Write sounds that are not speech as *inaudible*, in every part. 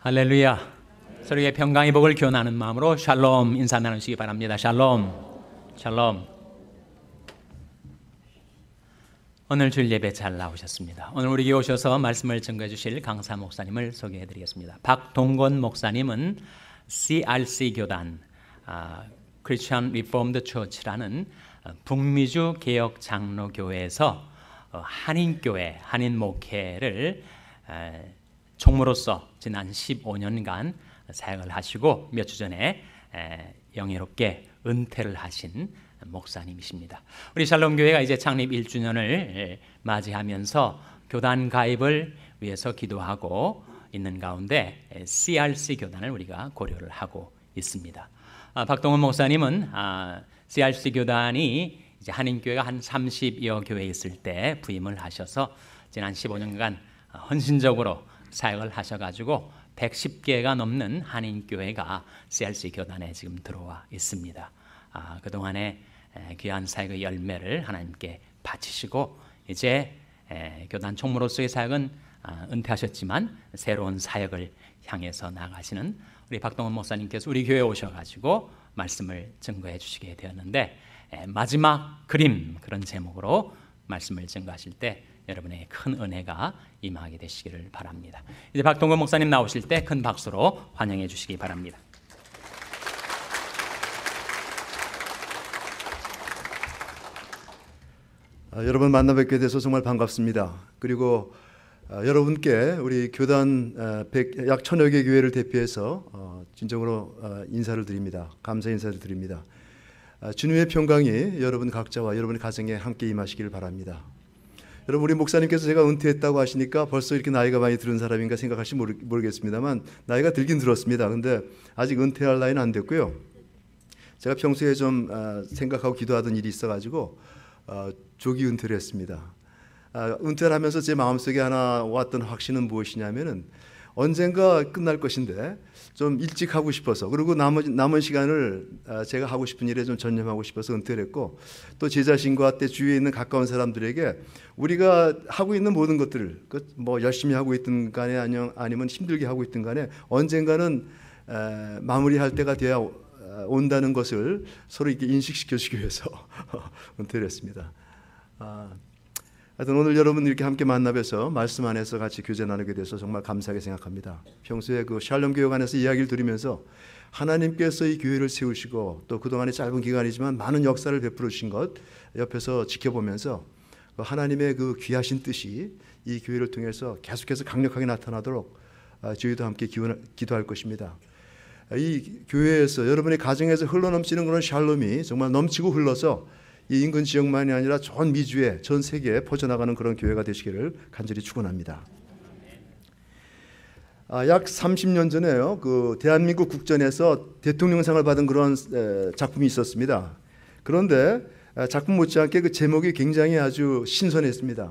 할렐루야. 서로의 평강의 복을 기원하는 마음으로 샬롬 인사 나누시기 바랍니다. 샬롬. 샬롬. 오늘 주일 예배 잘 나오셨습니다. 오늘 우리에게 오셔서 말씀을 증거해 주실 강사 목사님을 소개해 드리겠습니다. 박동건 목사님은 CRC 교단 아, Christian Reformed Church라는 어, 북미주 개혁 장로교회에서 어, 한인교회 한인 목회를 아, 총무로서 지난 15년간 사역을 하시고 몇 주 전에 영예롭게 은퇴를 하신 목사님이십니다. 우리 샬롬 교회가 이제 창립 1주년을 맞이하면서 교단 가입을 위해서 기도하고 있는 가운데 CRC 교단을 우리가 고려를 하고 있습니다. 아, 박동원 목사님은 CRC 아, 교단이 이제 한인교회가 한 30여 교회 있을 때 부임을 하셔서 지난 15년간 헌신적으로 사역을 하셔가지고 110개가 넘는 한인교회가 c l c 교단에 지금 들어와 있습니다. 아, 그동안에 귀한 사역의 열매를 하나님께 바치시고 이제 교단 총무로서의 사역은 아, 은퇴하셨지만 새로운 사역을 향해서 나가시는 우리 박동원 목사님께서 우리 교회에 오셔가지고 말씀을 증거해 주시게 되었는데 마지막 그림 그런 제목으로 말씀을 증거하실 때 여러분의 큰 은혜가 임하게 되시기를 바랍니다. 이제 박동건 목사님 나오실 때 큰 박수로 환영해 주시기 바랍니다. 아, 여러분 만나 뵙게 돼서 정말 반갑습니다. 그리고 아, 여러분께 우리 교단 아, 약 천여 개 교회를 대표해서 어, 진정으로 어, 인사를 드립니다. 감사 인사를 드립니다. 아, 주님의 평강이 여러분 각자와 여러분의 가정에 함께 임하시기를 바랍니다. 여러분 우리 목사님께서 제가 은퇴했다고 하시니까 벌써 이렇게 나이가 많이 들은 사람인가 생각할지 모르, 모르겠습니다만 나이가 들긴 들었습니다. 근데 아직 은퇴할 나이는 안 됐고요. 제가 평소에 좀 어, 생각하고 기도하던 일이 있어가지고 어, 조기 은퇴를 했습니다. 아, 은퇴를 하면서 제 마음속에 하나 왔던 확신은 무엇이냐면은 언젠가 끝날 것인데 좀 일찍 하고 싶어서 그리고 나머지 남은 시간을 아, 제가 하고 싶은 일에 좀 전념하고 싶어서 은퇴를 했고 또 제 자신과 때 주위에 있는 가까운 사람들에게 우리가 하고 있는 모든 것들을 그 뭐 열심히 하고 있든 간에 아니면 힘들게 하고 있든 간에 언젠가는 마무리할 때가 돼야 어, 온다는 것을 서로 이렇게 인식시켜 주기 위해서 *laughs* 은퇴를 했습니다. 아, 하여튼 오늘 여러분 이렇게 함께 만나뵈서 말씀 안에서 같이 교제 나누게 돼서 정말 감사하게 생각합니다. 평소에 그 샬롬 교육안에서 이야기를 들으면서 하나님께서 이 교회를 세우시고 또 그동안의 짧은 기간이지만 많은 역사를 베풀어 주신 것 옆에서 지켜보면서 그 하나님의 그 귀하신 뜻이 이 교회를 통해서 계속해서 강력하게 나타나도록 아, 저희도 함께 기도할 것입니다. 이 교회에서 여러분의 가정에서 흘러넘치는 그런 샬롬이 정말 넘치고 흘러서 이 인근 지역만이 아니라 전 미주에 전 세계에 퍼져나가는 그런 교회가 되시기를 간절히 축원합니다. 아, 약 30년 전에요. 그 대한민국 국전에서 대통령상을 받은 그런 에, 작품이 있었습니다. 그런데 아, 작품 못지않게 그 제목이 굉장히 아주 신선했습니다.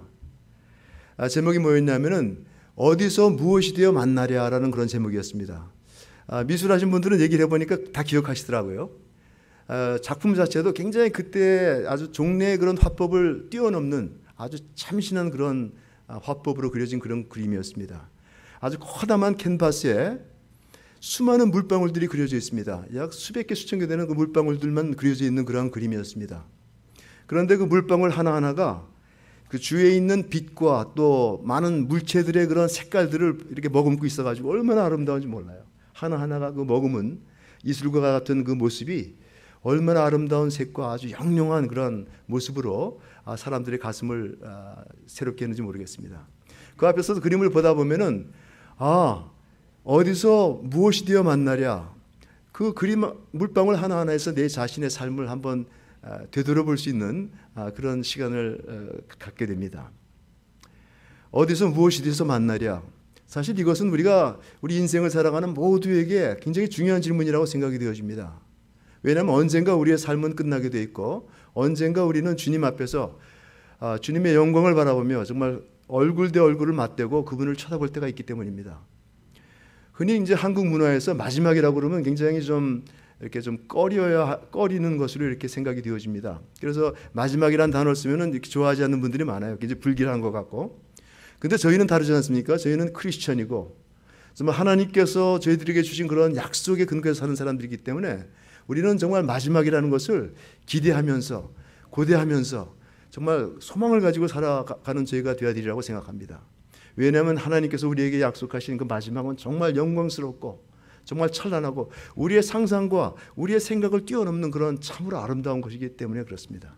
아, 제목이 뭐였냐면은 어디서 무엇이 되어 만나랴라는 그런 제목이었습니다. 아, 미술하신 분들은 얘기를 해보니까 다 기억하시더라고요. 어, 작품 자체도 굉장히 그때 아주 종래의 그런 화법을 뛰어넘는 아주 참신한 그런 아, 화법으로 그려진 그런 그림이었습니다. 아주 커다란 캔버스에 수많은 물방울들이 그려져 있습니다. 약 수백 개 수천 개 되는 그 물방울들만 그려져 있는 그러 그림이었습니다. 그런데 그 물방울 하나하나가 그 주위에 있는 빛과 또 많은 물체들의 그런 색깔들을 이렇게 머금고 있어가지고 얼마나 아름다운지 몰라요. 하나하나가 그 머금은 이슬과 같은 그 모습이 얼마나 아름다운 색과 아주 영롱한 그런 모습으로 아, 사람들의 가슴을 아, 새롭게 했는지 모르겠습니다. 그 앞에서도 그림을 보다 보면은 아 어디서 무엇이 되어 만나랴 그 그림 물방울 하나하나에서 내 자신의 삶을 한번 아, 되돌아볼 수 있는 그런 시간을 어, 갖게 됩니다. 어디서 무엇이 되어서 만나랴 사실 이것은 우리가 우리 인생을 살아가는 모두에게 굉장히 중요한 질문이라고 생각이 되어집니다. 왜냐하면 언젠가 우리의 삶은 끝나게 돼 있고 언젠가 우리는 주님 앞에서 아, 주님의 영광을 바라보며 정말 얼굴 대 얼굴을 맞대고 그분을 쳐다볼 때가 있기 때문입니다. 흔히 이제 한국 문화에서 마지막이라고 그러면 굉장히 좀 이렇게 좀 꺼려야 꺼리는 것으로 이렇게 생각이 되어집니다. 그래서 마지막이란 단어를 쓰면은 이렇게 좋아하지 않는 분들이 많아요. 굉장히 불길한 것 같고. 근데 저희는 다르지 않습니까? 저희는 크리스천이고 정말 하나님께서 저희들에게 주신 그런 약속에 근거해서 사는 사람들이기 때문에 우리는 정말 마지막이라는 것을 기대하면서 고대하면서 정말 소망을 가지고 살아가는 저희가 되어야 되리라고 생각합니다. 왜냐하면 하나님께서 우리에게 약속하신 그 마지막은 정말 영광스럽고 정말 찬란하고 우리의 상상과 우리의 생각을 뛰어넘는 그런 참으로 아름다운 것이기 때문에 그렇습니다.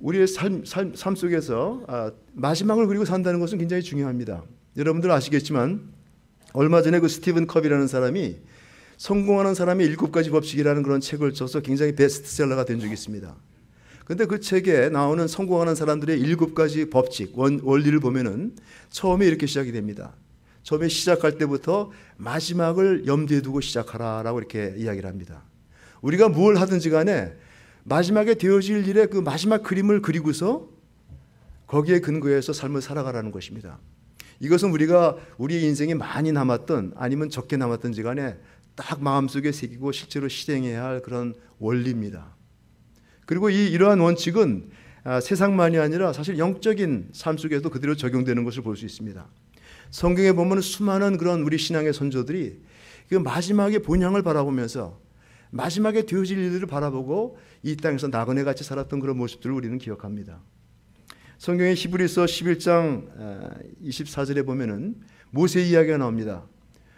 우리의 삶, 삶, 삶 속에서 아, 마지막을 그리고 산다는 것은 굉장히 중요합니다. 여러분들 아시겠지만 얼마 전에 그 스티븐 컵이라는 사람이 성공하는 사람이 일곱 가지 법칙이라는 그런 책을 써서 굉장히 베스트셀러가 된 적이 있습니다. 근데 그 책에 나오는 성공하는 사람들의 일곱 가지 법칙, 원, 원리를 보면은 처음에 이렇게 시작이 됩니다. 처음에 시작할 때부터 마지막을 염두에 두고 시작하라라고 이렇게 이야기를 합니다. 우리가 뭘 하든지 간에 마지막에 되어질 일의 그 마지막 그림을 그리고서 거기에 근거해서 삶을 살아가라는 것입니다. 이것은 우리가 우리의 인생에 많이 남았던 아니면 적게 남았던지 간에 딱 마음속에 새기고 실제로 실행해야 할 그런 원리입니다. 그리고 이 이러한 원칙은 아, 세상만이 아니라 사실 영적인 삶 속에도 그대로 적용되는 것을 볼 수 있습니다. 성경에 보면 수많은 그런 우리 신앙의 선조들이 그 마지막에 본향을 바라보면서 마지막에 되어질 일들을 바라보고 이 땅에서 나그네 같이 살았던 그런 모습들을 우리는 기억합니다. 성경의 히브리서 11장 24절에 어, 보면은 모세 이야기가 나옵니다.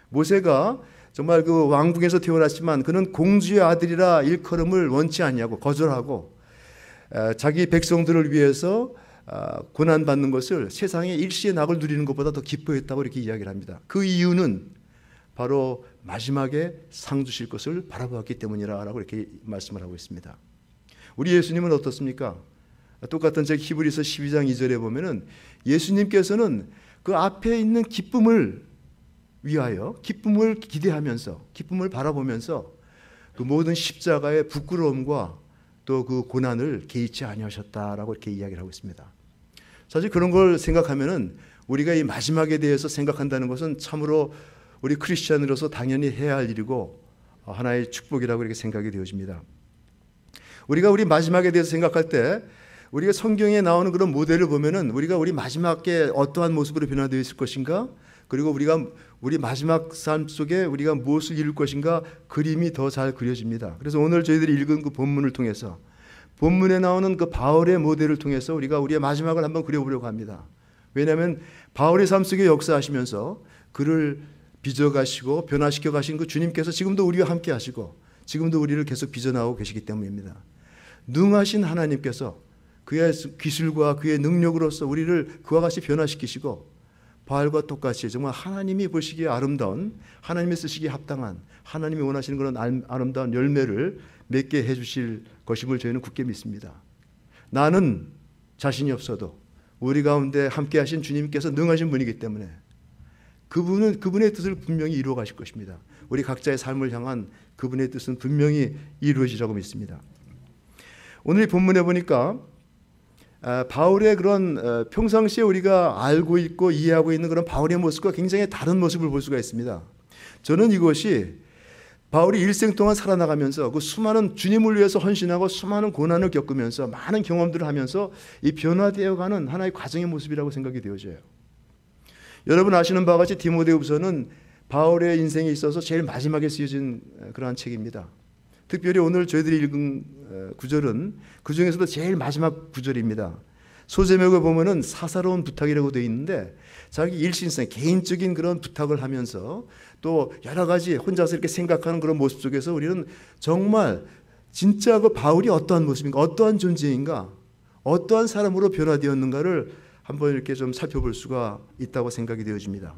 모세가 정말 그 왕궁에서 태어났지만 그는 공주의 아들이라 일컬음을 원치 않냐고 거절하고 어, 자기 백성들을 위해서 어, 고난 받는 것을 세상에 일시의 낙을 누리는 것보다 더 기뻐했다고 이렇게 이야기를 합니다. 그 이유는 바로 마지막에 상 주실 것을 바라보았기 때문이라고 이렇게 말씀을 하고 있습니다. 우리 예수님은 어떻습니까? 똑같은 책 히브리서 12장 2절에 보면은 예수님께서는 그 앞에 있는 기쁨을 위하여 기쁨을 기대하면서 기쁨을 바라보면서 그 모든 십자가의 부끄러움과 또 그 고난을 개의치 아니하셨다라고 이렇게 이야기를 하고 있습니다. 사실 그런 걸 생각하면은 우리가 이 마지막에 대해서 생각한다는 것은 참으로 우리 크리스천으로서 당연히 해야 할 일이고 하나의 축복이라고 이렇게 생각이 되어집니다. 우리가 우리 마지막에 대해서 생각할 때 우리가 성경에 나오는 그런 모델을 보면은 우리가 우리 마지막 에 어떠한 모습으로 변화되어 있을 것인가? 그리고 우리가 우리 마지막 삶 속에 우리가 무엇을 이룰 것인가 그림이 더 잘 그려집니다. 그래서 오늘 저희들이 읽은 그 본문을 통해서 본문에 나오는 그 바울의 모델을 통해서 우리가 우리의 마지막을 한번 그려보려고 합니다. 왜냐하면 바울의 삶 속에 역사하시면서 그를 빚어가시고 변화시켜 가신 그 주님께서 지금도 우리와 함께 하시고 지금도 우리를 계속 빚어나오고 계시기 때문입니다. 능하신 하나님께서 그의 기술과 그의 능력으로서 우리를 그와 같이 변화시키시고 바알과 똑같이 정말 하나님이 보시기에 아름다운 하나님의 쓰시기에 합당한 하나님이 원하시는 그런 아름다운 열매를 맺게 해주실 것임을 저희는 굳게 믿습니다. 나는 자신이 없어도 우리 가운데 함께 하신 주님께서 능하신 분이기 때문에 그분은 그분의 뜻을 분명히 이루어 가실 것입니다. 우리 각자의 삶을 향한 그분의 뜻은 분명히 이루어지라고 믿습니다. 오늘 본문에 보니까 아, 바울의 그런 어, 평상시에 우리가 알고 있고 이해하고 있는 그런 바울의 모습과 굉장히 다른 모습을 볼 수가 있습니다. 저는 이것이 바울이 일생 동안 살아나가면서 그 수많은 주님을 위해서 헌신하고 수많은 고난을 겪으면서 많은 경험들을 하면서 이 변화되어가는 하나의 과정의 모습이라고 생각이 되어져요. 여러분 아시는 바와 같이 디모데후서는 바울의 인생에 있어서 제일 마지막에 쓰여진 어, 그러한 책입니다. 특별히 오늘 저희들이 읽은 어, 구절은 그 중에서도 제일 마지막 구절입니다. 소제목에 보면은 사사로운 부탁이라고 되어 있는데 자기 일신생 개인적인 그런 부탁을 하면서 또 여러 가지 혼자서 이렇게 생각하는 그런 모습 속에서 우리는 정말 진짜 그 바울이 어떠한 모습인가, 어떠한 존재인가, 어떠한 사람으로 변화되었는가를 한번 이렇게 좀 살펴볼 수가 있다고 생각이 되어집니다.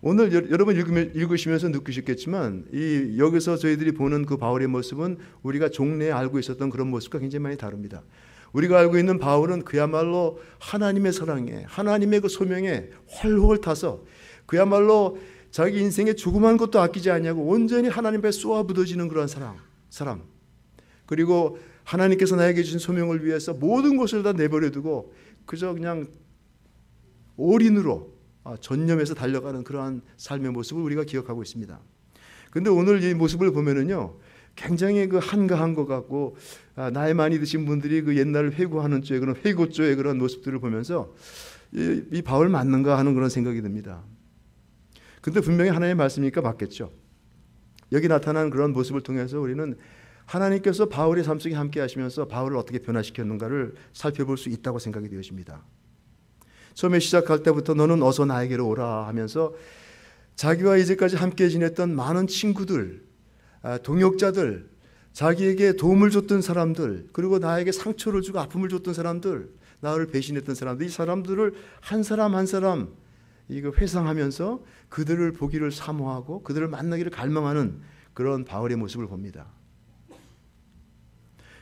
오늘 여러분 읽으시면서 느끼셨겠지만 이 여기서 저희들이 보는 그 바울의 모습은 우리가 종래에 알고 있었던 그런 모습과 굉장히 많이 다릅니다. 우리가 알고 있는 바울은 그야말로 하나님의 사랑에 하나님의 그 소명에 활복을 타서 그야말로 자기 인생에 조그만 것도 아끼지 않냐고 온전히 하나님 앞에 쏘아부어지는 그런 사람, 사람. 그리고 하나님께서 나에게 주신 소명을 위해서 모든 것을 다 내버려 두고 그저 그냥 올인으로 어, 전념해서 달려가는 그러한 삶의 모습을 우리가 기억하고 있습니다. 근데 오늘 이 모습을 보면은요. 굉장히 그 한가한 것 같고 아, 나이 많이 드신 분들이 그 옛날을 회고하는 쪽의 그런 회고조의 그런 모습들을 보면서 이, 이, 바울 맞는가 하는 그런 생각이 듭니다. 근데 분명히 하나님의 말씀이니까 맞겠죠. 여기 나타난 그런 모습을 통해서 우리는 하나님께서 바울의 삶 속에 함께 하시면서 바울을 어떻게 변화시켰는가를 살펴볼 수 있다고 생각이 되어집니다. 처음에 시작할 때부터 너는 어서 나에게로 오라 하면서 자기와 이제까지 함께 지냈던 많은 친구들, 아, 동역자들, 자기에게 도움을 줬던 사람들, 그리고 나에게 상처를 주고 아픔을 줬던 사람들, 나를 배신했던 사람들, 이 사람들을 한 사람 한 사람 이거 회상하면서 그들을 보기를 사모하고 그들을 만나기를 갈망하는 그런 바울의 모습을 봅니다.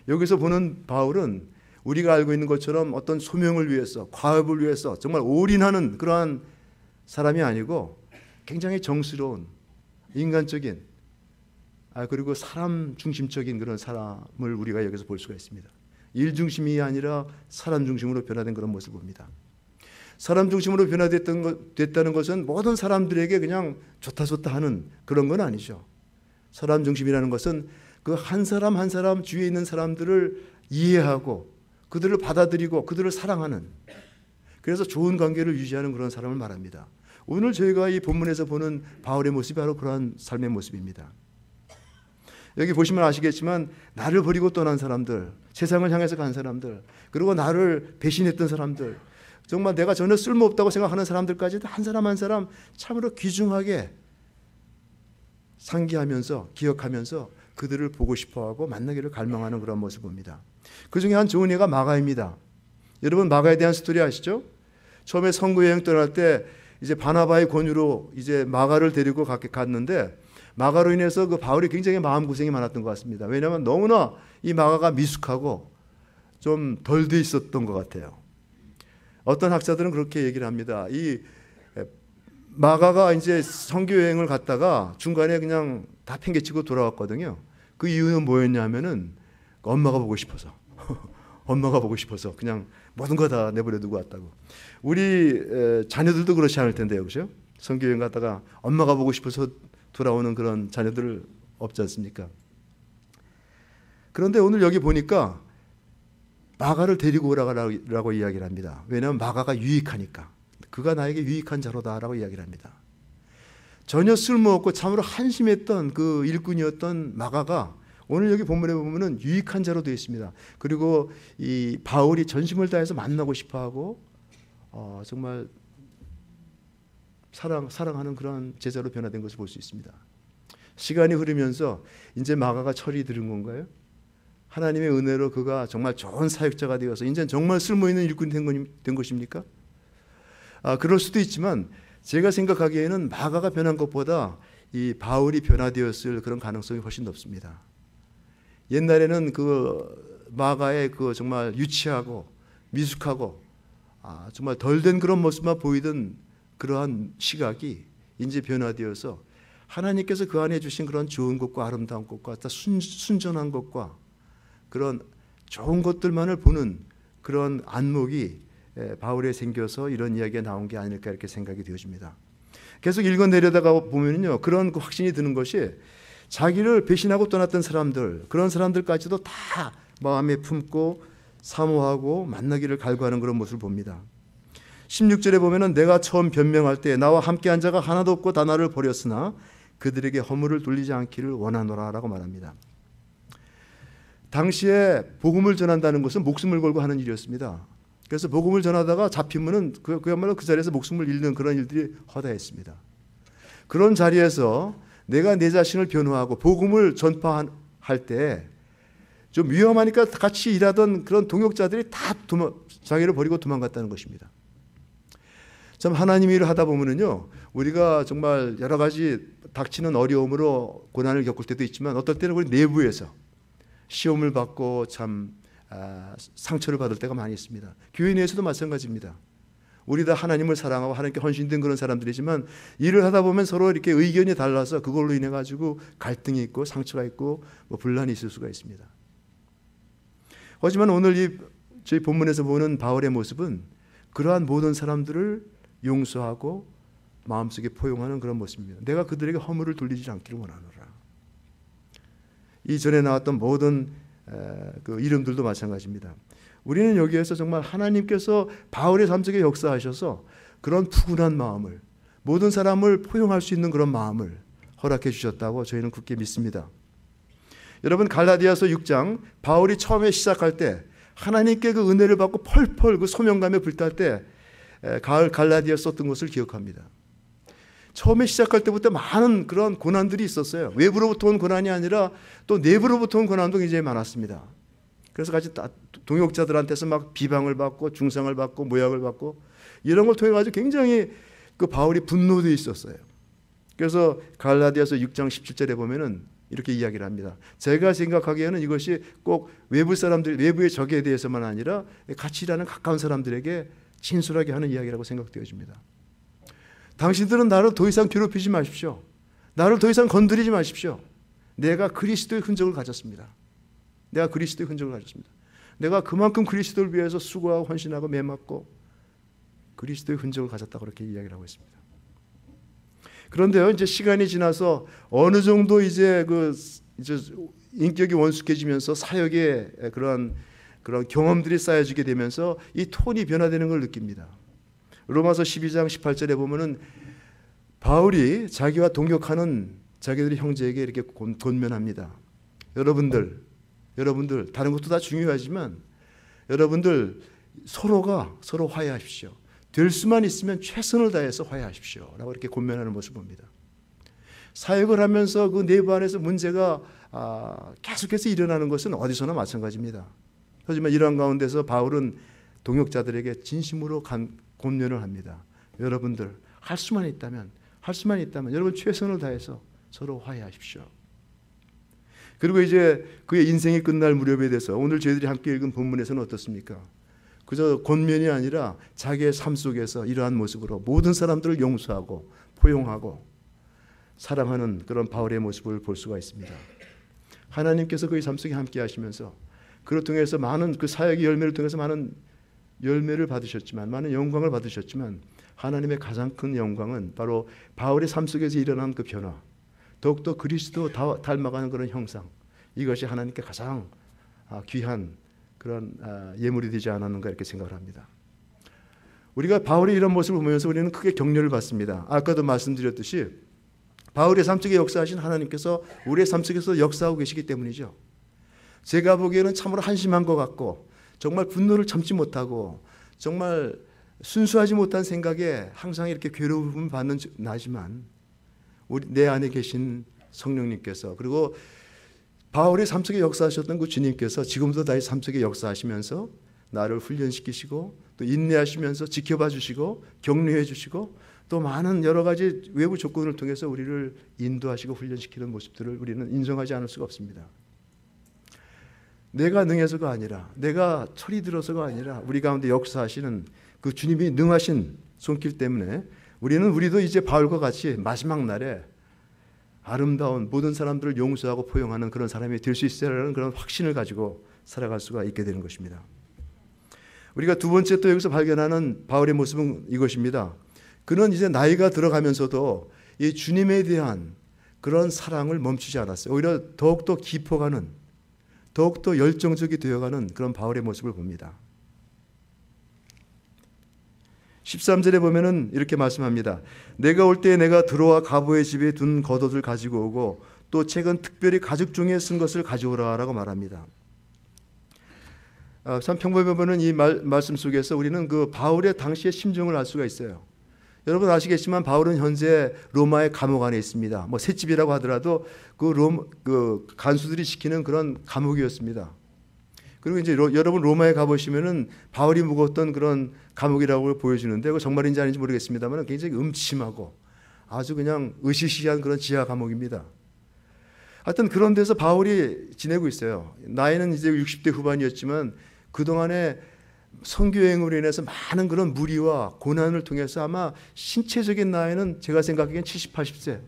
여기서 보는 바울은 우리가 알고 있는 것처럼 어떤 소명을 위해서 과업을 위해서 정말 올인하는 그러한 사람이 아니고 굉장히 정스러운 인간적인 아 그리고 사람 중심적인 그런 사람을 우리가 여기서 볼 수가 있습니다. 일 중심이 아니라 사람 중심으로 변화된 그런 모습을 봅니다. 사람 중심으로 변화됐던 것, 됐다는 것은 모든 사람들에게 그냥 좋다 좋다 하는 그런 건 아니죠. 사람 중심이라는 것은 그 한 사람 한 사람 주위에 있는 사람들을 이해하고 그들을 받아들이고 그들을 사랑하는 그래서 좋은 관계를 유지하는 그런 사람을 말합니다. 오늘 저희가 이 본문에서 보는 바울의 모습이 바로 그러한 삶의 모습입니다. 여기 보시면 아시겠지만 나를 버리고 떠난 사람들, 세상을 향해서 간 사람들, 그리고 나를 배신했던 사람들, 정말 내가 전혀 쓸모없다고 생각하는 사람들까지 한 사람 한 사람 참으로 귀중하게 상기하면서 기억하면서 그들을 보고 싶어하고 만나기를 갈망하는 그런 모습입니다. 그 중에 한 좋은 예가 마가입니다. 여러분 마가에 대한 스토리 아시죠? 처음에 선구 여행 떠날 때 이제 바나바의 권유로 이제 마가를 데리고 갔는데 마가로 인해서 그 바울이 굉장히 마음 고생이 많았던 것 같습니다. 왜냐하면 너무나 이 마가가 미숙하고 좀 덜 돼 있었던 것 같아요. 어떤 학자들은 그렇게 얘기를 합니다. 이 마가가 이제 선교 여행을 갔다가 중간에 그냥 다 팽개치고 돌아왔거든요. 그 이유는 뭐였냐면은 그 엄마가 보고 싶어서 *laughs* 엄마가 보고 싶어서 그냥 모든 거 다 내버려 두고 왔다고 우리 자녀들도 그렇지 않을 텐데요 그죠 선교 여행 갔다가 엄마가 보고 싶어서 돌아오는 그런 자녀들 없지 않습니까 그런데 오늘 여기 보니까 마가를 데리고 오라고 이야기를 합니다 왜냐하면 마가가 유익하니까 그가 나에게 유익한 자로다라고 이야기를 합니다 전혀 쓸모없고 참으로 한심했던 그 일꾼이었던 마가가 오늘 여기 본문에 보면은 유익한 자로 되어 있습니다. 그리고 이 바울이 전심을 다해서 만나고 싶어 하고 어, 정말 사랑 사랑하는 그런 제자로 변화된 것을 볼 수 있습니다. 시간이 흐르면서 이제 마가가 철이 들은 건가요? 하나님의 은혜로 그가 정말 좋은 사역자가 되어서 이제 정말 쓸모 있는 일꾼이 된, 것입니까? 아, 그럴 수도 있지만 제가 생각하기에는 마가가 변한 것보다 이 바울이 변화되었을 그런 가능성이 훨씬 높습니다. 옛날에는 그 마가의 그 정말 유치하고 미숙하고 아, 정말 덜 된 그런 모습만 보이던 그러한 시각이 이제 변화되어서 하나님께서 그 안에 주신 그런 좋은 것과 아름다운 것과 순, 순전한 것과 그런 좋은 것들만을 보는 그런 안목이 바울에 생겨서 이런 이야기가 나온 게 아닐까 이렇게 생각이 되어집니다. 계속 읽어 내려다가 보면요 그런 그 확신이 드는 것이 자기를 배신하고 떠났던 사람들, 그런 사람들까지도 다 마음에 품고 사모하고 만나기를 갈구하는 그런 모습을 봅니다. 16절에 보면은 내가 처음 변명할 때 나와 함께 한 자가 하나도 없고 다 나를 버렸으나 그들에게 허물을 돌리지 않기를 원하노라라고 말합니다. 당시에 복음을 전한다는 것은 목숨을 걸고 하는 일이었습니다. 그래서 복음을 전하다가 잡히면은 그, 그야말로 그 자리에서 목숨을 잃는 그런 일들이 허다했습니다. 그런 자리에서 내가 내 자신을 변호하고 복음을 전파할 때 좀 위험하니까 같이 일하던 그런 동역자들이 다 도망, 자기를 버리고 도망갔다는 것입니다. 참 하나님 일을 하다 보면은요 우리가 정말 여러 가지 닥치는 어려움으로 고난을 겪을 때도 있지만 어떨 때는 우리 내부에서 시험을 받고 참 아, 상처를 받을 때가 많이 있습니다. 교회 내에서도 마찬가지입니다. 우리 다 하나님을 사랑하고 하나님께 헌신된 그런 사람들이지만 일을 하다 보면 서로 이렇게 의견이 달라서 그걸로 인해 가지고 갈등이 있고 상처가 있고 뭐 분란이 있을 수가 있습니다. 하지만 오늘 이 저희 본문에서 보는 바울의 모습은 그러한 모든 사람들을 용서하고 마음속에 포용하는 그런 모습입니다. 내가 그들에게 허물을 돌리지 않기를 원하노라. 이전에 나왔던 모든 그 이름들도 마찬가지입니다. 우리는 여기에서 정말 하나님께서 바울의 삶속에 역사하셔서 그런 푸근한 마음을 모든 사람을 포용할 수 있는 그런 마음을 허락해 주셨다고 저희는 굳게 믿습니다. 여러분 갈라디아서 6장 바울이 처음에 시작할 때 하나님께 그 은혜를 받고 펄펄 그 소명감에 불탈 때 가을 갈라디아 썼던 것을 기억합니다. 처음에 시작할 때부터 많은 그런 고난들이 있었어요. 외부로부터 온 고난이 아니라 또 내부로부터 온 고난도 굉장히 많았습니다. 그래서 같이 동역자들한테서 막 비방을 받고 중상을 받고 모욕을 받고 이런 걸 통해 가지고 굉장히 그 바울이 분노돼 있었어요. 그래서 갈라디아서 6장 17절에 보면은 이렇게 이야기를 합니다. 제가 생각하기에는 이것이 꼭 외부 사람들 외부의 적에 대해서만 아니라 같이 일하는 가까운 사람들에게 진솔하게 하는 이야기라고 생각되어집니다. 당신들은 나를 더 이상 괴롭히지 마십시오. 나를 더 이상 건드리지 마십시오. 내가 그리스도의 흔적을 가졌습니다. 내가 그리스도의 흔적을 가졌습니다. 내가 그만큼 그리스도를 위해서 수고하고 헌신하고 매맞고 그리스도의 흔적을 가졌다 그렇게 이야기를 하고 있습니다. 그런데요, 이제 시간이 지나서 어느 정도 이제 그 이제 인격이 원숙해지면서 사역의 그런 그런 경험들이 쌓여지게 되면서 이 톤이 변화되는 걸 느낍니다. 로마서 12장 18절에 보면은 바울이 자기와 동격하는 자기들의 형제에게 이렇게 권면합니다. 여러분들 여러분들 다른 것도 다 중요하지만 여러분들 서로가 서로 화해하십시오. 될 수만 있으면 최선을 다해서 화해하십시오라고 이렇게 권면하는 모습 봅니다. 사역을 하면서 그 내부 안에서 문제가 아, 계속해서 일어나는 것은 어디서나 마찬가지입니다. 하지만 이러한 가운데서 바울은 동역자들에게 진심으로 간, 권면을 합니다. 여러분들 할 수만 있다면 할 수만 있다면 여러분 최선을 다해서 서로 화해하십시오. 그리고 이제 그의 인생이 끝날 무렵에 대해서 오늘 저희들이 함께 읽은 본문에서는 어떻습니까? 그저 권면이 아니라 자기의 삶 속에서 이러한 모습으로 모든 사람들을 용서하고 포용하고 사랑하는 그런 바울의 모습을 볼 수가 있습니다. 하나님께서 그의 삶 속에 함께 하시면서 그를 통해서 많은 그 사역의 열매를 통해서 많은 열매를 받으셨지만 많은 영광을 받으셨지만 하나님의 가장 큰 영광은 바로 바울의 삶 속에서 일어난 그 변화 더욱더 그리스도 닮아가는 그런 형상 이것이 하나님께 가장 아, 귀한 그런 아, 예물이 되지 않았는가 이렇게 생각을 합니다. 우리가 바울의 이런 모습을 보면서 우리는 크게 격려를 받습니다. 아까도 말씀드렸듯이 바울의 삶 속에 역사하신 하나님께서 우리의 삶 속에서 역사하고 계시기 때문이죠. 제가 보기에는 참으로 한심한 것 같고 정말 분노를 참지 못하고 정말 순수하지 못한 생각에 항상 이렇게 괴로움을 받는 나지만 우리 내 안에 계신 성령님께서 그리고 바울의 삶 속에 역사하셨던 그 주님께서 지금도 다시 삶 속에 역사하시면서 나를 훈련시키시고 또 인내하시면서 지켜봐 주시고 격려해 주시고 또 많은 여러 가지 외부 조건을 통해서 우리를 인도하시고 훈련시키는 모습들을 우리는 인정하지 않을 수가 없습니다. 내가 능해서가 아니라 내가 철이 들어서가 아니라 우리 가운데 역사하시는 그 주님이 능하신 손길 때문에 우리는 우리도 이제 바울과 같이 마지막 날에 아름다운 모든 사람들을 용서하고 포용하는 그런 사람이 될 수 있어야라는 그런 확신을 가지고 살아갈 수가 있게 되는 것입니다. 우리가 두 번째 또 여기서 발견하는 바울의 모습은 이것입니다. 그는 이제 나이가 들어가면서도 이 주님에 대한 그런 사랑을 멈추지 않았어요. 오히려 더욱더 깊어가는, 더욱더 열정적이 되어가는 그런 바울의 모습을 봅니다. 13절에 보면은 이렇게 말씀합니다. 내가 올 때에 내가 들어와 가보의 집에 둔 겉옷을 가지고 오고 또 책은 특별히 가죽 중에 쓴 것을 가져오라라고 말합니다. 아, 참 평범해 보는 이 말, 말씀 속에서 우리는 그 바울의 당시의 심정을 알 수가 있어요. 여러분 아시겠지만 바울은 현재 로마의 감옥 안에 있습니다. 뭐 새집이라고 하더라도 그, 롬, 그 간수들이 시키는 그런 감옥이었습니다. 그리고 이제 로, 여러분 로마에 가보시면은 바울이 묵었던 그런 감옥이라고 보여주는데 그 정말인지 아닌지 모르겠습니다만 굉장히 음침하고 아주 그냥 으시시한 그런 지하 감옥입니다. 하여튼 그런 데서 바울이 지내고 있어요. 나이는 이제 60대 후반이었지만 그동안에 선교행으로 인해서 많은 그런 무리와 고난을 통해서 아마 신체적인 나이는 제가 생각하기엔 70, 80세,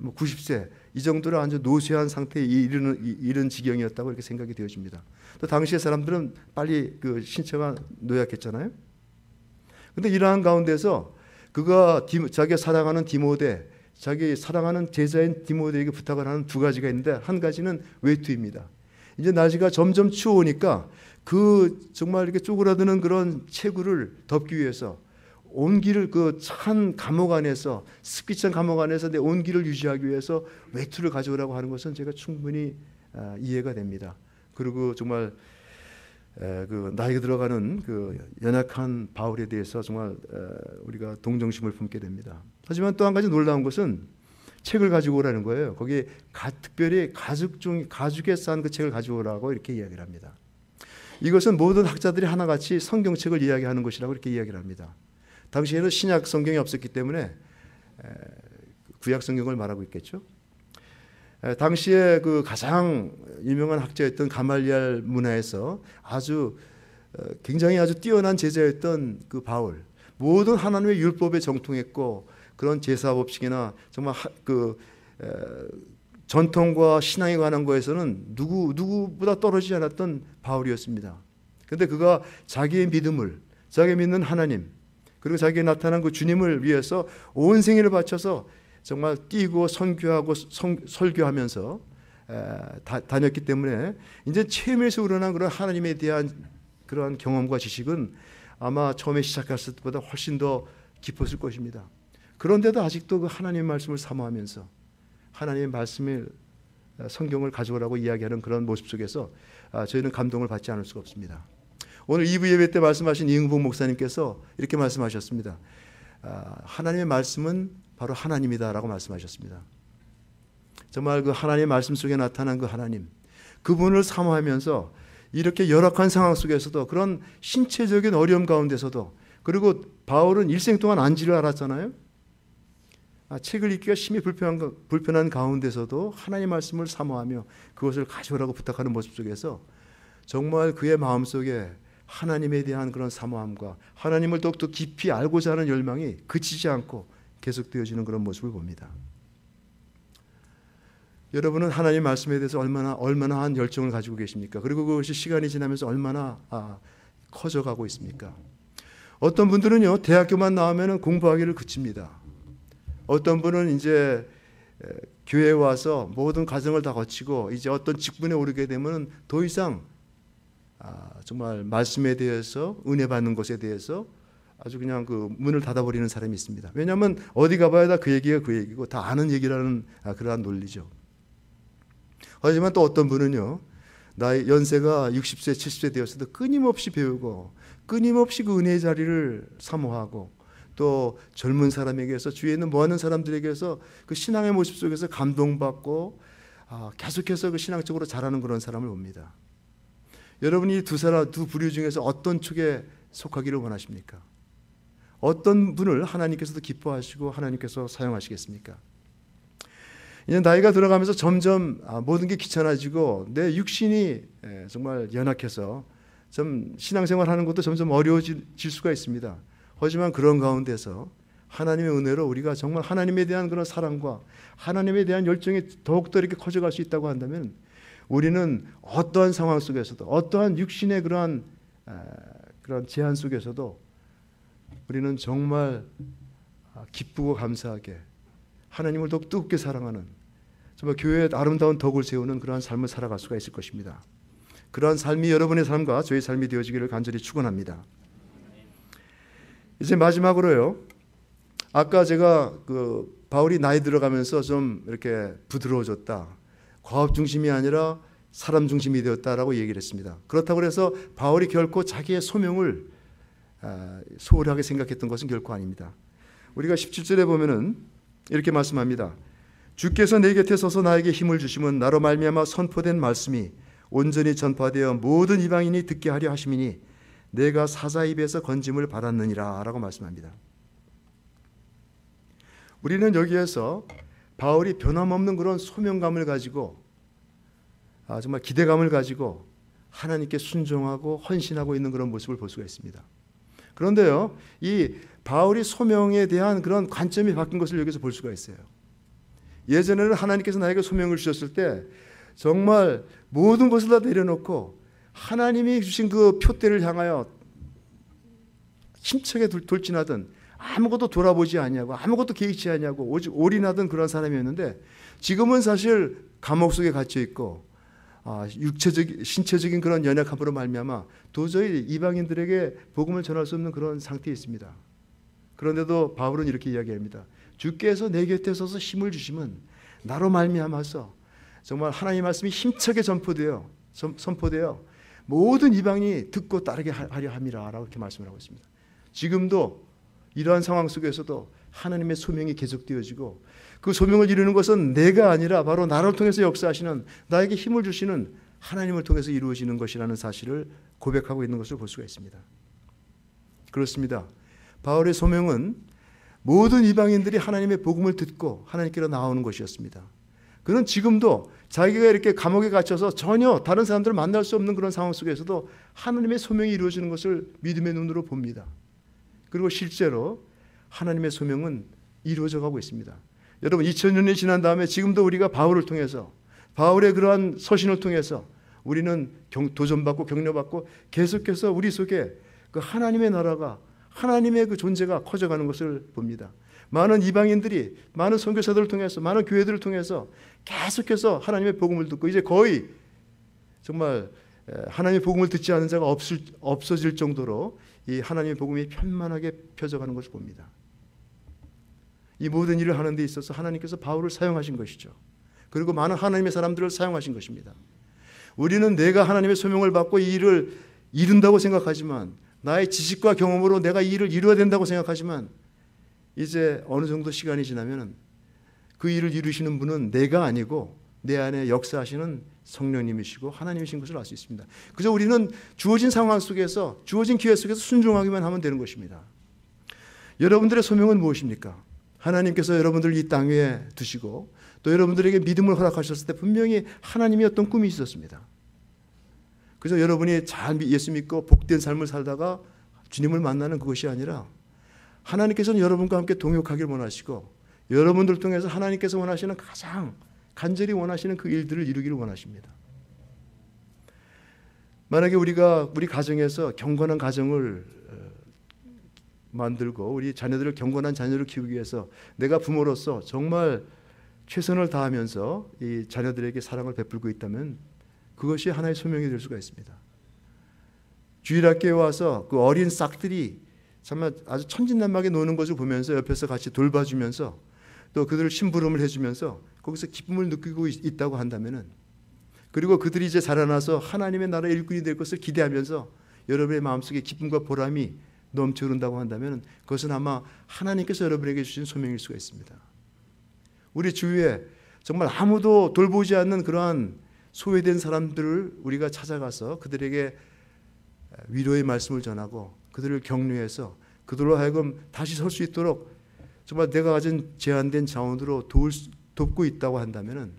뭐 90세 이 정도로 아주 노쇠한 상태에 이르는 이런 지경이었다고 이렇게 생각이 되어집니다. 또 당시의 사람들은 빨리 그 신체가 노약했잖아요. 근데 이러한 가운데서 그가 자기가 사랑하는 디모데 자기 사랑하는 제자인 디모데에게 부탁을 하는 두 가지가 있는데 한 가지는 외투입니다. 이제 날씨가 점점 추우니까 그 정말 이렇게 쪼그라드는 그런 체구를 덮기 위해서 온기를 그 찬 감옥 안에서 습기 찬 감옥 안에서 내 온기를 유지하기 위해서 외투를 가져오라고 하는 것은 제가 충분히 아, 이해가 됩니다. 그리고 정말 그 나이가 들어가는 그 연약한 바울에 대해서 정말 우리가 동정심을 품게 됩니다. 하지만 또 한 가지 놀라운 것은 책을 가지고 오라는 거예요. 거기에 가, 특별히 가죽 중 가죽에 싼그 책을 가지 오라고 이렇게 이야기를 합니다. 이것은 모든 학자들이 하나같이 성경책을 이야기하는 것이라고 이렇게 이야기를 합니다. 당시에는 신약 성경이 없었기 때문에 구약 성경을 말하고 있겠죠. 당시에 그 가장 유명한 학자였던 가말리알 문화에서 아주 어, 굉장히 아주 뛰어난 제자였던 그 바울 모든 하나님의 율법에 정통했고 그런 제사 법칙이나 정말 그 전통과 신앙에 관한 거에서는 누구 누구보다 떨어지지 않았던 바울이었습니다. 그런데 그가 자기의 믿음을 자기 믿는 하나님 그리고 자기에 나타난 그 주님을 위해서 온 생애를 바쳐서 정말 뛰고 선교하고 성, 설교하면서 에, 다, 다녔기 때문에 이제 체험에서 우러난 그런 하나님에 대한 그런 경험과 지식은 아마 처음에 시작했을 때보다 훨씬 더 깊었을 것입니다. 그런데도 아직도 그 하나님의 말씀을 사모하면서 하나님의 말씀을 성경을 가져오라고 이야기하는 그런 모습 속에서 아, 저희는 감동을 받지 않을 수가 없습니다. 오늘 2부 예배 때 말씀하신 이응복 목사님께서 이렇게 말씀하셨습니다. 아, 하나님의 말씀은 바로 하나님이다라고 말씀하셨습니다. 정말 그 하나님의 말씀 속에 나타난 그 하나님, 그분을 사모하면서 이렇게 열악한 상황 속에서도 그런 신체적인 어려움 가운데서도 그리고 바울은 일생 동안 안지를 알았잖아요. 아, 책을 읽기가 심히 불편한, 불편한 가운데서도 하나님의 말씀을 사모하며 그것을 가져오라고 부탁하는 모습 속에서 정말 그의 마음속에 하나님에 대한 그런 사모함과 하나님을 더욱더 깊이 알고자 하는 열망이 그치지 않고 계속되어지는 그런 모습을 봅니다. 여러분은 하나님 말씀에 대해서 얼마나 얼마나 한 열정을 가지고 계십니까? 그리고 그것이 시간이 지나면서 얼마나 아, 커져가고 있습니까? 어떤 분들은요 대학교만 나오면은 공부하기를 그칩니다. 어떤 분은 이제 교회에 와서 모든 과정을 다 거치고 이제 어떤 직분에 오르게 되면 더 이상 아, 정말 말씀에 대해서 은혜 받는 것에 대해서 아주 그냥 그 문을 닫아버리는 사람이 있습니다. 왜냐하면 어디 가봐야 다 그 얘기가 그 얘기고 다 아는 얘기라는 아, 그러한 논리죠. 하지만 또 어떤 분은요, 나의 연세가 60세, 70세 되었어도 끊임없이 배우고 끊임없이 그 은혜의 자리를 사모하고 또 젊은 사람에게서 주위에 있는 모하는 사람들에게서 그 신앙의 모습 속에서 감동받고 아, 계속해서 그 신앙적으로 자라는 그런 사람을 봅니다. 여러분이 두 사람 두 부류 중에서 어떤 쪽에 속하기를 원하십니까? 어떤 분을 하나님께서도 기뻐하시고 하나님께서 사용하시겠습니까? 이제 나이가 들어가면서 점점 아, 모든 게 귀찮아지고 내 육신이 예, 정말 연약해서 좀 신앙생활 하는 것도 점점 어려워질 수가 있습니다. 하지만 그런 가운데서 하나님의 은혜로 우리가 정말 하나님에 대한 그런 사랑과 하나님에 대한 열정이 더욱더 이렇게 커져갈 수 있다고 한다면 우리는 어떠한 상황 속에서도 어떠한 육신의 그러한 아, 그런 제한 속에서도 우리는 정말 아, 기쁘고 감사하게 하나님을 더욱 뜨겁게 사랑하는 정말 교회의 아름다운 덕을 세우는 그러한 삶을 살아갈 수가 있을 것입니다. 그러한 삶이 여러분의 삶과 저희 삶이 되어지기를 간절히 축원합니다. 이제 마지막으로요. 아까 제가 그 바울이 나이 들어가면서 좀 이렇게 부드러워졌다. 과업 중심이 아니라 사람 중심이 되었다라고 얘기를 했습니다. 그렇다고 해서 바울이 결코 자기의 소명을 아, 소홀하게 생각했던 것은 결코 아닙니다. 우리가 17절에 보면은 이렇게 말씀합니다. 주께서 내 곁에 서서 나에게 힘을 주심은 나로 말미암아 선포된 말씀이 온전히 전파되어 모든 이방인이 듣게 하려 하심이니 내가 사자 입에서 건짐을 받았느니라라고 말씀합니다. 우리는 여기에서 바울이 변함없는 그런 소명감을 가지고 아, 정말 기대감을 가지고 하나님께 순종하고 헌신하고 있는 그런 모습을 볼 수가 있습니다. 그런데요, 이 바울이 소명에 대한 그런 관점이 바뀐 것을 여기서 볼 수가 있어요. 예전에는 하나님께서 나에게 소명을 주셨을 때 정말 모든 것을 다 내려놓고 하나님이 주신 그 표대를 향하여 힘차게 돌진하던 아무것도 돌아보지 않냐고 아무것도 개의치 아니하고 오직 올인하던 그런 사람이었는데 지금은 사실 감옥 속에 갇혀 있고 아, 육체적 신체적인 그런 연약함으로 말미암아 도저히 이방인들에게 복음을 전할 수 없는 그런 상태에 있습니다. 그런데도 바울은 이렇게 이야기합니다. 주께서 내 곁에 서서 힘을 주심은 나로 말미암아서 정말 하나님의 말씀이 힘차게 전포되어 선포되어 모든 이방이 듣고 따르게 하려 함이라라고 이렇게 말씀을 하고 있습니다. 지금도 이러한 상황 속에서도 하나님의 소명이 계속되어지고 그 소명을 이루는 것은 내가 아니라 바로 나를 통해서 역사하시는 나에게 힘을 주시는 하나님을 통해서 이루어지는 것이라는 사실을 고백하고 있는 것을 볼 수가 있습니다. 그렇습니다. 바울의 소명은 모든 이방인들이 하나님의 복음을 듣고 하나님께로 나오는 것이었습니다. 그는 지금도 자기가 이렇게 감옥에 갇혀서 전혀 다른 사람들을 만날 수 없는 그런 상황 속에서도 하나님의 소명이 이루어지는 것을 믿음의 눈으로 봅니다. 그리고 실제로 하나님의 소명은 이루어져 가고 있습니다. 여러분 2000년이 지난 다음에 지금도 우리가 바울을 통해서 바울의 그러한 서신을 통해서 우리는 도전받고 격려받고 계속해서 우리 속에 그 하나님의 나라가 하나님의 그 존재가 커져가는 것을 봅니다. 많은 이방인들이 많은 선교사들을 통해서 많은 교회들을 통해서 계속해서 하나님의 복음을 듣고 이제 거의 정말 하나님의 복음을 듣지 않은 자가 없을, 없어질 정도로 이 하나님의 복음이 편만하게 펴져가는 것을 봅니다. 이 모든 일을 하는 데 있어서 하나님께서 바울을 사용하신 것이죠. 그리고 많은 하나님의 사람들을 사용하신 것입니다. 우리는 내가 하나님의 소명을 받고 이 일을 이룬다고 생각하지만 나의 지식과 경험으로 내가 이 일을 이루어야 된다고 생각하지만 이제 어느 정도 시간이 지나면 그 일을 이루시는 분은 내가 아니고 내 안에 역사하시는 성령님이시고 하나님이신 것을 알 수 있습니다. 그래서 우리는 주어진 상황 속에서 주어진 기회 속에서 순종하기만 하면 되는 것입니다. 여러분들의 소명은 무엇입니까? 하나님께서 여러분들을 이땅 위에 두시고 또 여러분들에게 믿음을 허락하셨을 때 분명히 하나님의 어떤 꿈이 있었습니다. 그래서 여러분이 잘 예수 믿고 복된 삶을 살다가 주님을 만나는 그것이 아니라 하나님께서는 여러분과 함께 동역하기 원하시고 여러분들 통해서 하나님께서 원하시는 가장 간절히 원하시는 그 일들을 이루기를 원하십니다. 만약에 우리가 우리 가정에서 경건한 가정을 어, 만들고 우리 자녀들을 경건한 자녀를 키우기 위해서 내가 부모로서 정말 최선을 다하면서 이 자녀들에게 사랑을 베풀고 있다면 그것이 하나의 소명이 될 수가 있습니다. 주일학교에 와서 그 어린 싹들이 정말 아주 천진난만하게 노는 것을 보면서 옆에서 같이 돌봐주면서 또 그들을 심부름을 해주면서 거기서 기쁨을 느끼고 있다고 한다면은 그리고 그들이 이제 자라나서 하나님의 나라 일꾼이 될 것을 기대하면서 여러분의 마음속에 기쁨과 보람이 넘쳐흐른다고 한다면 그것은 아마 하나님께서 여러분에게 주신 소명일 수가 있습니다. 우리 주위에 정말 아무도 돌보지 않는 그러한 소외된 사람들을 우리가 찾아가서 그들에게 위로의 말씀을 전하고 그들을 격려해서 그들로 하여금 다시 설 수 있도록 정말 내가 가진 제한된 자원으로 도울, 돕고 있다고 한다면은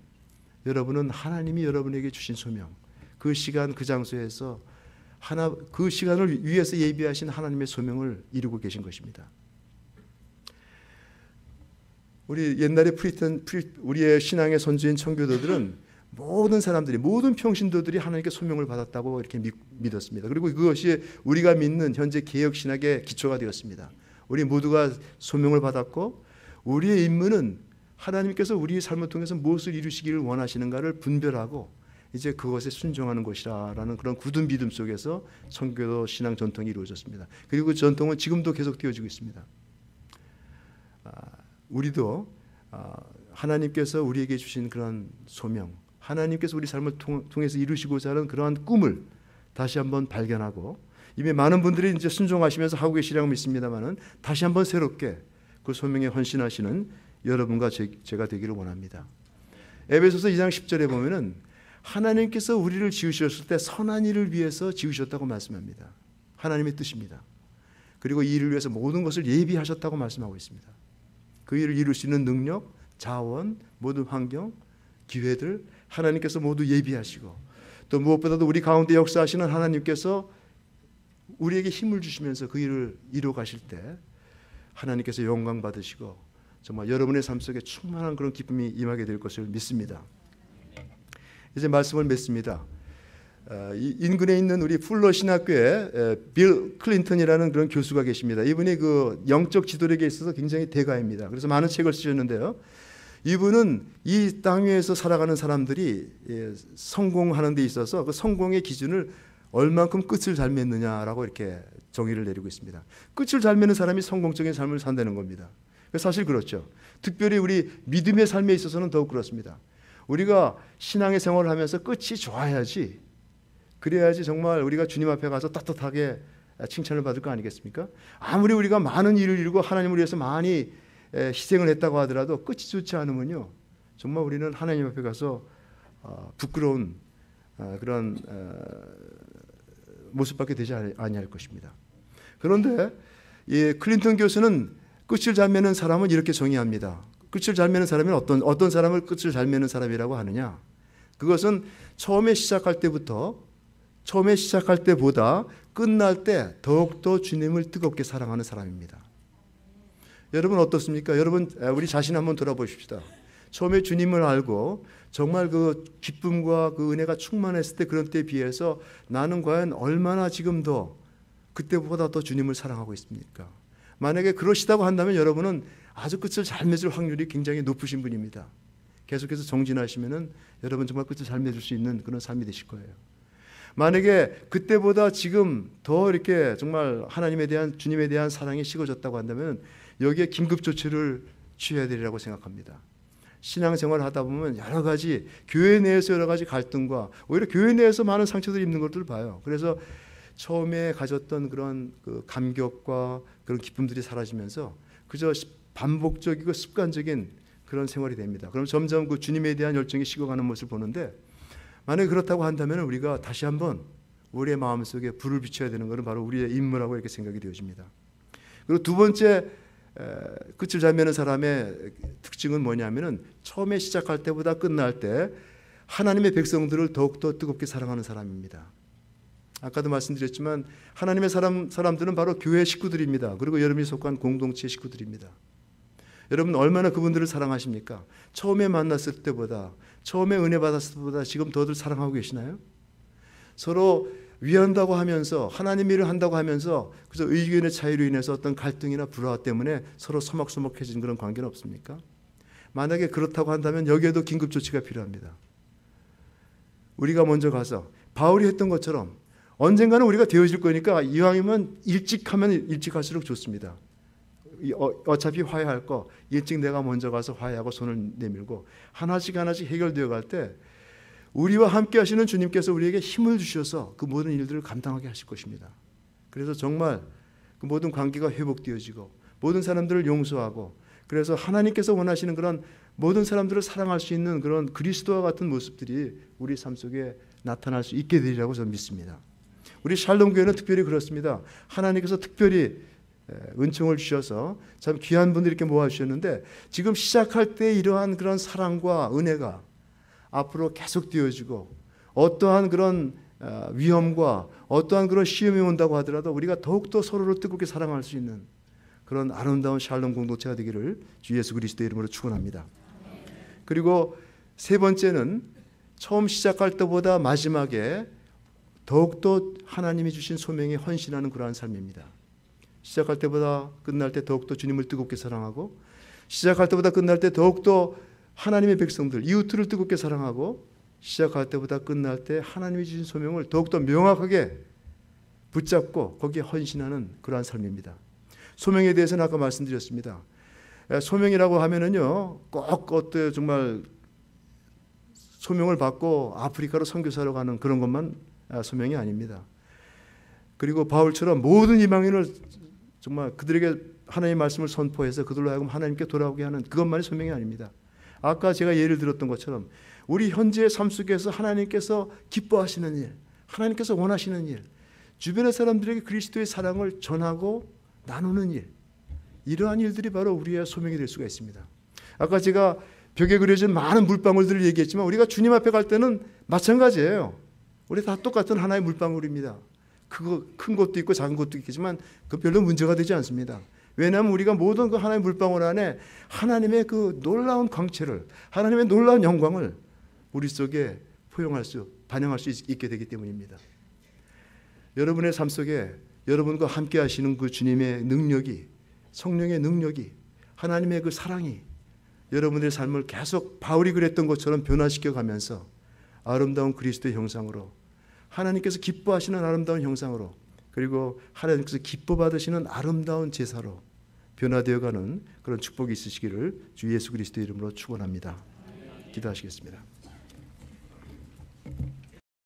여러분은 하나님이 여러분에게 주신 소명, 그 시간 그 장소에서 하나 그 시간을 위해서 예비하신 하나님의 소명을 이루고 계신 것입니다. 우리 옛날에 프리텐 프리, 우리의 신앙의 선주인 청교도들은 모든 사람들이 모든 평신도들이 하나님께 소명을 받았다고 이렇게 믿, 었습니다 그리고 그것이 우리가 믿는 현재 개혁 신학의 기초가 되었습니다. 우리 모두가 소명을 받았고 우리의 임무는 하나님께서 우리의 삶을 통해서 무엇을 이루시기를 원하시는가를 분별하고 이제 그것에 순종하는 것이라라는 그런 굳은 믿음 속에서 선교 신앙 전통이 이루어졌습니다. 그리고 그 전통은 지금도 계속 되어지고 있습니다. 아, 우리도 아, 하나님께서 우리에게 주신 그런 소명, 하나님께서 우리 삶을 통해서 이루시고자 하는 그러한 꿈을 다시 한번 발견하고 이미 많은 분들이 이제 순종하시면서 하고 계시라고 믿습니다만은 다시 한번 새롭게 그 소명에 헌신하시는 여러분과 제, 가 되기를 원합니다. 에베소서 2장 10절에 보면은 하나님께서 우리를 지으셨을 때 선한 일을 위해서 지으셨다고 말씀합니다. 하나님의 뜻입니다. 그리고 이 일을 위해서 모든 것을 예비하셨다고 말씀하고 있습니다. 그 일을 이룰 수 있는 능력, 자원, 모든 환경, 기회들 하나님께서 모두 예비하시고 또 무엇보다도 우리 가운데 역사하시는 하나님께서 우리에게 힘을 주시면서 그 일을 이루 가실 때 하나님께서 영광 받으시고 정말 여러분의 삶 속에 충만한 그런 기쁨이 임하게 될 것을 믿습니다. 이제 말씀을 맺습니다. 아, 인근에 있는 우리 풀러 신학교에 빌 클린턴이라는 그런 교수가 계십니다. 이분이 그 영적 지도력에 있어서 굉장히 대가입니다. 그래서 많은 책을 쓰셨는데요. 이분은 이 땅 위에서 살아가는 사람들이 예, 성공하는 데 있어서 그 성공의 기준을 얼만큼 끝을 잘 맺느냐라고 이렇게 정의를 내리고 있습니다. 끝을 잘 맺는 사람이 성공적인 삶을 산다는 겁니다. 사실 그렇죠. 특별히 우리 믿음의 삶에 있어서는 더욱 그렇습니다. 우리가 신앙의 생활을 하면서 끝이 좋아야지 그래야지 정말 우리가 주님 앞에 가서 따뜻하게 칭찬을 받을 거 아니겠습니까? 아무리 우리가 많은 일을 이루고 하나님을 위해서 많이 희생을 했다고 하더라도 끝이 좋지 않으면요. 정말 우리는 하나님 앞에 가서 어, 부끄러운 어, 그런 어, 모습밖에 되지 아니할 것입니다. 그런데 이 클린턴 교수는 끝을 잘 매는 사람은 이렇게 정의합니다. 끝을 잘 매는 사람은 어떤 어떤 사람을 끝을 잘 매는 사람이라고 하느냐? 그것은 처음에 시작할 때부터 처음에 시작할 때보다 끝날 때 더욱더 주님을 뜨겁게 사랑하는 사람입니다. 여러분 어떻습니까? 여러분 아, 우리 자신 한번 돌아보십시다. 처음에 주님을 알고 정말 그 기쁨과 그 은혜가 충만했을 때 그런 때에 비해서 나는 과연 얼마나 지금도 그때보다 더 주님을 사랑하고 있습니까? 만약에 그러시다고 한다면 여러분은 아주 끝을 잘 맺을 확률이 굉장히 높으신 분입니다. 계속해서 정진하시면은 여러분 정말 끝을 잘 맺을 수 있는 그런 삶이 되실 거예요. 만약에 그때보다 지금 더 이렇게 정말 하나님에 대한 주님에 대한 사랑이 식어졌다고 한다면 여기에 긴급 조치를 취해야 되리라고 생각합니다. 신앙생활 하다 보면 여러 가지 교회 내에서 여러 가지 갈등과 오히려 교회 내에서 많은 상처들 입는 것들을 봐요. 그래서 처음에 가졌던 그런 그 감격과 그런 기쁨들이 사라지면서 그저 반복적이고 습관적인 그런 생활이 됩니다. 그럼 점점 그 주님에 대한 열정이 식어가는 모습을 보는데 만약 그렇다고 한다면 우리가 다시 한번 우리의 마음속에 불을 비춰야 되는 것은 바로 우리의 임무라고 이렇게 생각이 되어집니다. 그리고 두 번째 끝을 그 잘 매는 사람의 특징은 뭐냐면은 처음에 시작할 때보다 끝날 때 하나님의 백성들을 더욱더 뜨겁게 사랑하는 사람입니다. 아까도 말씀드렸지만 하나님의 사람 사람들은 바로 교회 식구들입니다. 그리고 여러분이 속한 공동체 식구들입니다. 여러분 얼마나 그분들을 사랑하십니까? 처음에 만났을 때보다 처음에 은혜 받았을 때보다 지금 더들 사랑하고 계시나요? 서로 위한다고 하면서 하나님 일을 한다고 하면서 그래서 의견의 차이로 인해서 어떤 갈등이나 불화 때문에 서로 서먹서먹해진 그런 관계는 없습니까? 만약에 그렇다고 한다면 여기에도 긴급 조치가 필요합니다. 우리가 먼저 가서 바울이 했던 것처럼 언젠가는 우리가 되어질 거니까 이왕이면 일찍 하면 일찍 할수록 좋습니다. 어, 어차피 화해할 거 일찍 내가 먼저 가서 화해하고 손을 내밀고 하나씩 하나씩 해결되어 갈때 우리와 함께 하시는 주님께서 우리에게 힘을 주셔서 그 모든 일들을 감당하게 하실 것입니다. 그래서 정말 그 모든 관계가 회복되어지고 모든 사람들을 용서하고 그래서 하나님께서 원하시는 그런 모든 사람들을 사랑할 수 있는 그런 그리스도와 같은 모습들이 우리 삶 속에 나타날 수 있게 되리라고 저는 믿습니다. 우리 샬롬 교회는 특별히 그렇습니다. 하나님께서 특별히 은총을 주셔서 참 귀한 분들 이렇게 모아 주셨는데 지금 시작할 때 이러한 그런 사랑과 은혜가 앞으로 계속 띄워주고 어떠한 그런 어, 위험과 어떠한 그런 시험이 온다고 하더라도 우리가 더욱더 서로를 뜨겁게 사랑할 수 있는 그런 아름다운 샬롬 공동체가 되기를 주 예수 그리스도 이름으로 축원합니다. 그리고 세 번째는 처음 시작할 때보다 마지막에 더욱더 하나님이 주신 소명에 헌신하는 그러한 삶입니다. 시작할 때보다 끝날 때 더욱더 주님을 뜨겁게 사랑하고 시작할 때보다 끝날 때 더욱더 하나님의 백성들 이웃들을 뜨겁게 사랑하고 시작할 때보다 끝날 때 하나님이 주신 소명을 더욱더 명확하게 붙잡고 거기에 헌신하는 그러한 삶입니다. 소명에 대해서는 아까 말씀드렸습니다. 소명이라고 하면은요 꼭 어때 정말 소명을 받고 아프리카로 선교사로 가는 그런 것만 아, 소명이 아닙니다. 그리고 바울처럼 모든 이방인을 정말 그들에게 하나님의 말씀을 선포해서 그들로 하여금 하나님께 돌아오게 하는 그것만이 소명이 아닙니다. 아까 제가 예를 들었던 것처럼 우리 현재의 삶 속에서 하나님께서 기뻐하시는 일, 하나님께서 원하시는 일, 주변의 사람들에게 그리스도의 사랑을 전하고 나누는 일, 이러한 일들이 바로 우리의 소명이 될 수가 있습니다. 아까 제가 벽에 그려진 많은 물방울들을 얘기했지만 우리가 주님 앞에 갈 때는 마찬가지예요. 우리 다 똑같은 하나의 물방울입니다. 그거 큰 것도 있고 작은 것도 있겠지만 그 별로 문제가 되지 않습니다. 왜냐하면 우리가 모든 그 하나님의 물방울 안에 하나님의 그 놀라운 광채를 하나님의 놀라운 영광을 우리 속에 포용할 수 반영할 수 있게 되기 때문입니다. 여러분의 삶 속에 여러분과 함께 하시는 그 주님의 능력이 성령의 능력이 하나님의 그 사랑이 여러분의 삶을 계속 바울이 그랬던 것처럼 변화시켜 가면서 아름다운 그리스도의 형상으로 하나님께서 기뻐하시는 아름다운 형상으로 그리고 하나님께서 기뻐 받으시는 아름다운 제사로 변화되어가는 그런 축복이 있으시기를 주 예수 그리스도 이름으로 축원합니다. 기도하시겠습니다.